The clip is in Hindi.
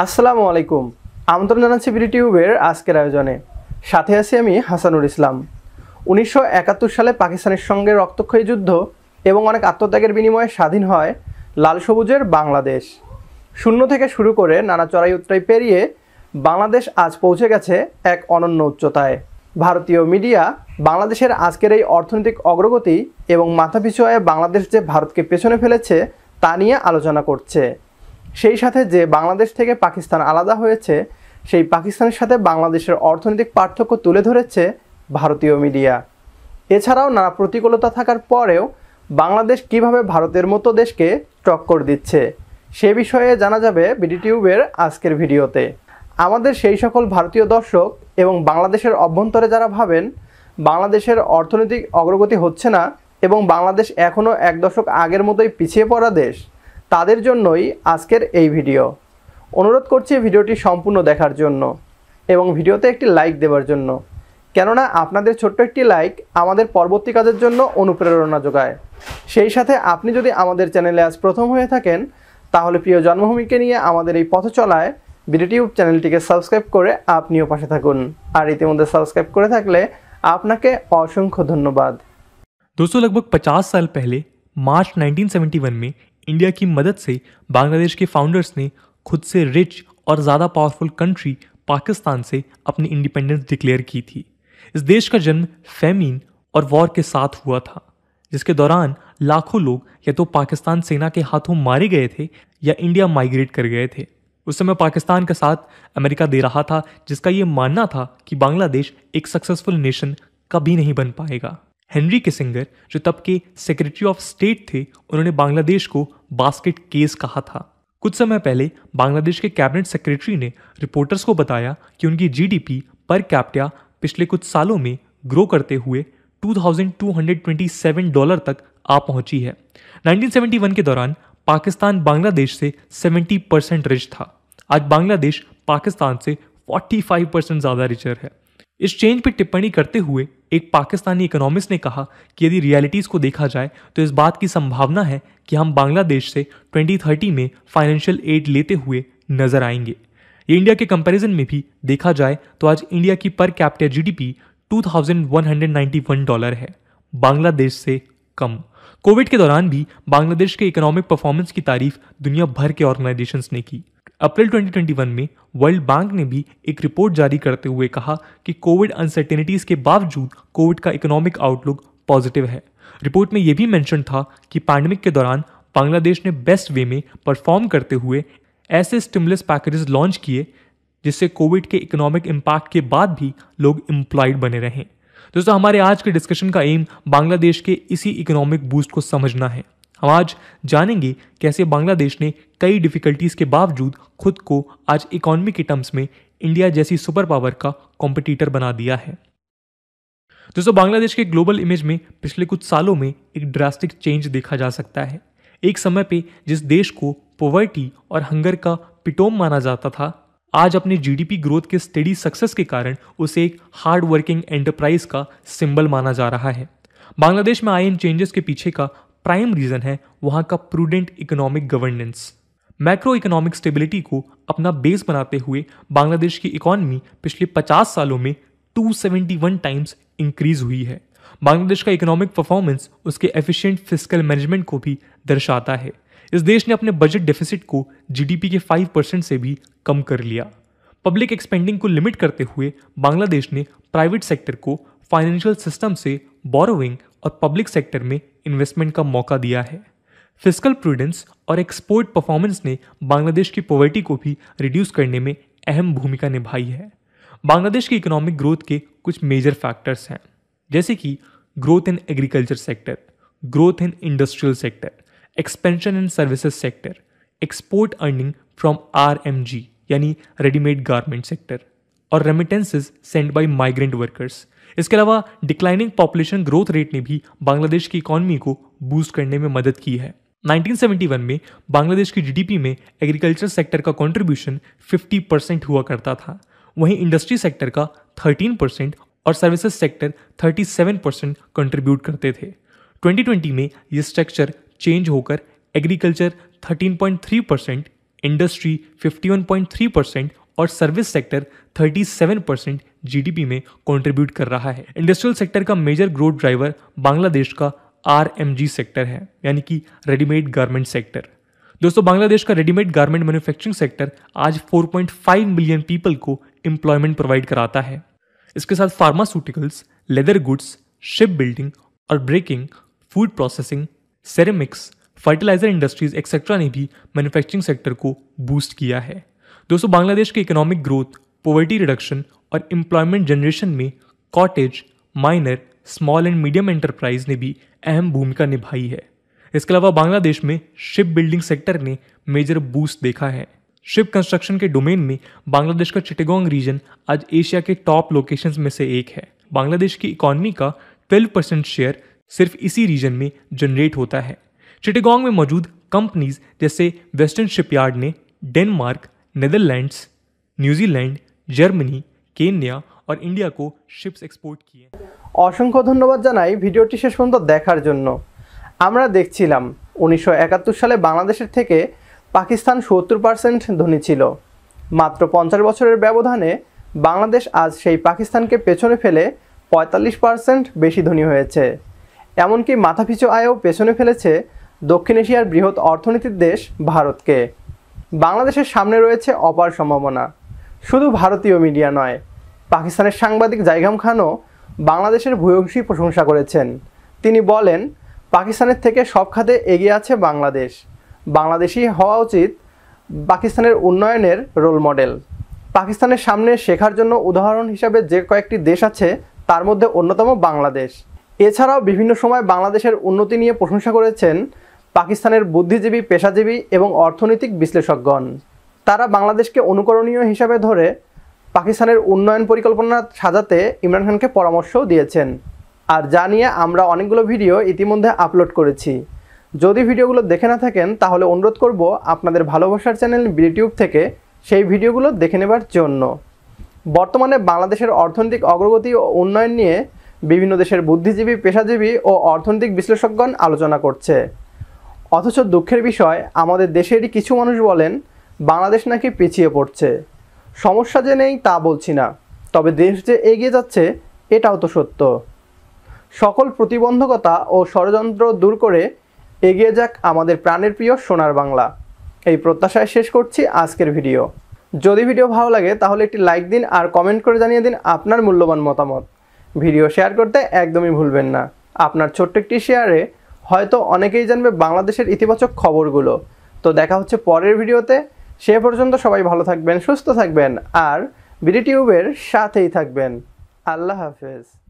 আসসালামু আলাইকুম আমন্ত্রণ জানাচ্ছি টিউবের আজকের আয়োজনে সাথে আছি আমি হাসানুর ইসলাম উনিশশো সালে পাকিস্তানের সঙ্গে রক্তক্ষয়ী যুদ্ধ এবং অনেক আত্মত্যাগের বিনিময়ে স্বাধীন হয় লাল সবুজের বাংলাদেশ শূন্য থেকে শুরু করে নানা চড়াই উত্তরাই পেরিয়ে বাংলাদেশ আজ পৌঁছে গেছে এক অনন্য উচ্চতায় ভারতীয় মিডিয়া বাংলাদেশের আজকের এই অর্থনৈতিক অগ্রগতি এবং মাথাপিছু আয়ে বাংলাদেশ যে ভারতকে পেছনে ফেলেছে তা নিয়ে আলোচনা করছে সেই সাথে যে বাংলাদেশ থেকে পাকিস্তান আলাদা হয়েছে সেই পাকিস্তানের সাথে বাংলাদেশের অর্থনৈতিক পার্থক্য তুলে ধরেছে ভারতীয় মিডিয়া এছাড়াও নানা প্রতিকূলতা থাকার পরেও বাংলাদেশ কিভাবে ভারতের মতো দেশকে টক্কর দিচ্ছে সে বিষয়ে জানা যাবে বিডিটিউবের আজকের ভিডিওতে আমাদের সেই সকল ভারতীয় দর্শক এবং বাংলাদেশের অভ্যন্তরে যারা ভাবেন বাংলাদেশের অর্থনৈতিক অগ্রগতি হচ্ছে না এবং বাংলাদেশ এখনও এক দশক আগের মতোই পিছিয়ে পড়া দেশ তাদের জন্যই আজকের এই ভিডিও অনুরোধ করছি ভিডিওটি সম্পূর্ণ দেখার জন্য এবং ভিডিওতে একটি লাইক দেওয়ার জন্য কেননা আপনাদের ছোট্ট একটি লাইক আমাদের পরবর্তী কাজের জন্য অনুপ্রেরণা যোগায় সেই সাথে আপনি যদি আমাদের চ্যানেলে আজ প্রথম হয়ে থাকেন তাহলে প্রিয় জন্মভূমিকে নিয়ে আমাদের এই পথ চলায় ইউটিউব চ্যানেলটিকে সাবস্ক্রাইব করে আপনিও পাশে থাকুন আর ইতিমধ্যে সাবস্ক্রাইব করে থাকলে আপনাকে অসংখ্য ধন্যবাদ পচাশ সাল 50 মার্চ নাইনটিন সেভেন্টি ওয়ান মে इंडिया की मदद से बांग्लादेश के फाउंडर्स ने खुद से रिच और ज़्यादा पावरफुल कंट्री पाकिस्तान से अपनी इंडिपेंडेंस डिक्लेयर की थी इस देश का जन्म फैमीन और वॉर के साथ हुआ था जिसके दौरान लाखों लोग या तो पाकिस्तान सेना के हाथों मारे गए थे या इंडिया माइग्रेट कर गए थे उस समय पाकिस्तान का साथ अमेरिका दे रहा था जिसका ये मानना था कि बांग्लादेश एक सक्सेसफुल नेशन कभी नहीं बन पाएगा हेनरी किसिंगर जो तब के सेक्रेटरी ऑफ स्टेट थे उन्होंने बांग्लादेश को बास्केट केस कहा था कुछ समय पहले बांग्लादेश के कैबिनेट सेक्रेटरी ने रिपोर्टर्स को बताया कि उनकी जीडीपी पर कैप्टा पिछले कुछ सालों में ग्रो करते हुए 2,227 डॉलर तक आ पहुंची है 1971 के दौरान पाकिस्तान बांग्लादेश से 70 परसेंट रिच था आज बांग्लादेश पाकिस्तान से 45 परसेंट ज़्यादा रिचर है इस चेंज पर टिप्पणी करते हुए एक पाकिस्तानी इकोनॉमिस्ट ने कहा कि यदि रियलिटीज़ को देखा जाए तो इस बात की संभावना है कि हम बांग्लादेश से 2030 में फाइनेंशियल एड लेते हुए नजर आएंगे ये इंडिया के कंपैरिजन में भी देखा जाए तो आज इंडिया की पर कैपिटल जीडीपी 2191 डॉलर है बांग्लादेश से कम कोविड के दौरान भी बांग्लादेश के इकोनॉमिक परफॉर्मेंस की तारीफ दुनिया भर के ऑर्गेनाइजेशंस ने की अप्रैल 2021 में वर्ल्ड बैंक ने भी एक रिपोर्ट जारी करते हुए कहा कि कोविड अनसर्टेनिटीज़ के बावजूद कोविड का इकोनॉमिक आउटलुक पॉजिटिव है रिपोर्ट में यह भी मैंशन था कि पैंडमिक के दौरान बांग्लादेश ने बेस्ट वे में परफॉर्म करते हुए ऐसे स्टिमुलस पैकेजेस लॉन्च किए जिससे कोविड के इकोनॉमिक इम्पैक्ट के बाद भी लोग एम्प्लॉयड बने रहें दोस्तों हमारे आज के डिस्कशन का एम बांग्लादेश के इसी इकोनॉमिक बूस्ट को समझना है हम आज जानेंगे कैसे बांग्लादेश ने कई डिफिकल्टीज के बावजूद खुद को आज इकोनॉमी के टर्म्स में इंडिया जैसी सुपर पावर का कॉम्पिटिटर बना दिया है दोस्तों बांग्लादेश के ग्लोबल इमेज में पिछले कुछ सालों में एक ड्रास्टिक चेंज देखा जा सकता है एक समय पे जिस देश को पोवर्टी और हंगर का पिटोम माना जाता था आज अपने जीडीपी ग्रोथ के स्टडी सक्सेस के कारण उसे एक हार्ड वर्किंग एंटरप्राइज का सिंबल माना जा रहा है बांग्लादेश में आए इन चेंजेस के पीछे का प्राइम रीज़न है वहाँ का prudent economic governance macroeconomic stability को अपना बेस बनाते हुए बांग्लादेश की इकोनॉमी पिछले 50 सालों में 271 टाइम्स इंक्रीज हुई है बांग्लादेश का इकोनॉमिक परफॉर्मेंस उसके एफिशिएंट फिजिकल मैनेजमेंट को भी दर्शाता है इस देश ने अपने बजट डेफिसिट को जीडीपी के 5 परसेंट से भी कम कर लिया पब्लिक एक्सपेंडिंग को लिमिट करते हुए बांग्लादेश ने प्राइवेट सेक्टर को फाइनेंशियल सिस्टम से बोरोइंग और पब्लिक सेक्टर में इन्वेस्टमेंट का मौका दिया है फिजिकल प्रूडेंस और एक्सपोर्ट परफॉर्मेंस ने बांग्लादेश की पॉवर्टी को भी रिड्यूस करने में अहम भूमिका निभाई है बांग्लादेश की इकोनॉमिक ग्रोथ के कुछ मेजर फैक्टर्स हैं जैसे कि growth in agriculture sector growth in industrial sector expansion in services sector export earning from R यानी रेडीमेड गारमेंट सेक्टर और remittances send by migrant workers इसके अलावा डिक्लाइनिंग पॉपुलेशन ग्रोथ रेट ने भी बांग्लादेश की इकॉनमी को बूस्ट करने में मदद की है 1971 में बांग्लादेश की जीडीपी में एग्रीकल्चर सेक्टर का कंट्रीब्यूशन 50 परसेंट हुआ करता था वहीं इंडस्ट्री सेक्टर का 13 परसेंट और सर्विसेज सेक्टर 37 परसेंट कंट्रीब्यूट करते थे 2020 में ये स्ट्रक्चर चेंज होकर एग्रीकल्चर 13.3 परसेंट इंडस्ट्री 51.3 परसेंट और सर्विस सेक्टर 37 परसेंट जी में कंट्रीब्यूट कर रहा है इंडस्ट्रियल सेक्टर का मेजर ग्रोथ ड्राइवर बांग्लादेश का आर सेक्टर है यानी कि रेडीमेड गारमेंट सेक्टर दोस्तों बांग्लादेश का रेडीमेड गारमेंट मैन्युफैक्चरिंग सेक्टर आज 4.5 मिलियन पीपल को एम्प्लॉयमेंट प्रोवाइड कराता है इसके साथ pharmaceuticals leather goods shipbuilding और breaking food processing ceramics fertilizer industries etcetera ने भी मैन्युफैक्चरिंग सेक्टर को बूस्ट किया है दोस्तों बांग्लादेश की इकोनॉमिक ग्रोथ पोवर्टी रिडक्शन और एम्प्लॉयमेंट जनरेशन में cottage minor small and medium enterprise ने भी अहम भूमिका निभाई है इसके अलावा बांग्लादेश में शिप बिल्डिंग सेक्टर ने मेजर बूस्ट देखा है शिप कंस्ट्रक्शन के डोमेन में बांग्लादेश का चिटेगोंग रीजन आज एशिया के टॉप लोकेशंस में से एक है बांग्लादेश की इकॉनमी का 12 परसेंट शेयर सिर्फ इसी रीजन में जनरेट होता है चिटेगोंग में मौजूद कंपनीज जैसे वेस्टर्न शिपयार्ड ने Denmark Netherlands New Zealand Germany Kenya আর ইন্ডিয়াকেও শিপস এক্সপোর্ট কিয়ে অসংখ্য ধন্যবাদ জানাই ভিডিওটি শেষ পর্যন্ত দেখার জন্য আমরা দেখছিলাম উনিশশো সালে বাংলাদেশের থেকে পাকিস্তান সত্তর পার্সেন্ট ধনী ছিল মাত্র পঞ্চাশ বছরের ব্যবধানে বাংলাদেশ আজ সেই পাকিস্তানকে পেছনে ফেলে পঁয়তাল্লিশ পার্সেন্ট বেশি ধনী হয়েছে এমনকি মাথাপিছু আয়ও পেছনে ফেলেছে দক্ষিণ এশিয়ার বৃহৎ অর্থনীতির দেশ ভারতকে বাংলাদেশের সামনে রয়েছে অপার সম্ভাবনা শুধু ভারতীয় মিডিয়া নয় পাকিস্তানের সাংবাদিক জাইগাম খানও বাংলাদেশের ভূয়সী প্রশংসা করেছেন তিনি বলেন পাকিস্তানের থেকে সব খাতে এগিয়ে আছে বাংলাদেশ বাংলাদেশই হওয়া উচিত পাকিস্তানের উন্নয়নের রোল মডেল পাকিস্তানের সামনে শেখার জন্য উদাহরণ হিসাবে যে কয়েকটি দেশ আছে তার মধ্যে অন্যতম বাংলাদেশ এছাড়াও বিভিন্ন সময় বাংলাদেশের উন্নতি নিয়ে প্রশংসা করেছেন পাকিস্তানের বুদ্ধিজীবী পেশাজীবী এবং অর্থনৈতিক বিশ্লেষকগণ তারা বাংলাদেশকে অনুকরণীয় হিসাবে ধরে পাকিস্তানের উন্নয়ন পরিকল্পনা সাজাতে ইমরান খানকে পরামর্শও দিয়েছেন আর যা নিয়ে আমরা অনেকগুলো ভিডিও ইতিমধ্যে আপলোড করেছি যদি ভিডিওগুলো দেখে না থাকেন তাহলে অনুরোধ করব আপনাদের ভালোবাসার চ্যানেল ইউটিউব থেকে সেই ভিডিওগুলো দেখে নেবার জন্য বর্তমানে বাংলাদেশের অর্থনৈতিক অগ্রগতি ও উন্নয়ন নিয়ে বিভিন্ন দেশের বুদ্ধিজীবী পেশাজীবী ও অর্থনৈতিক বিশ্লেষকগণ আলোচনা করছে অথচ দুঃখের বিষয় আমাদের দেশেরই কিছু মানুষ বলেন বাংলাদেশ নাকি পিছিয়ে পড়ছে সমস্যা যে নেই তা বলছি না তবে দেশ যে এগিয়ে যাচ্ছে এটাও তো সত্য সকল প্রতিবন্ধকতা ও ষড়যন্ত্র দূর করে এগিয়ে যাক আমাদের প্রাণের প্রিয় সোনার বাংলা এই প্রত্যাশায় শেষ করছি আজকের ভিডিও যদি ভিডিও ভালো লাগে তাহলে একটি লাইক দিন আর কমেন্ট করে জানিয়ে দিন আপনার মূল্যবান মতামত ভিডিও শেয়ার করতে একদমই ভুলবেন না আপনার ছোট্ট একটি শেয়ারে হয়তো অনেকেই জানবে বাংলাদেশের ইতিবাচক খবরগুলো তো দেখা হচ্ছে পরের ভিডিওতে সে পর্যন্ত সবাই ভালো থাকবেন সুস্থ থাকবেন আর বিডি টিউবের সাথেই থাকবেন আল্লাহ হাফেজ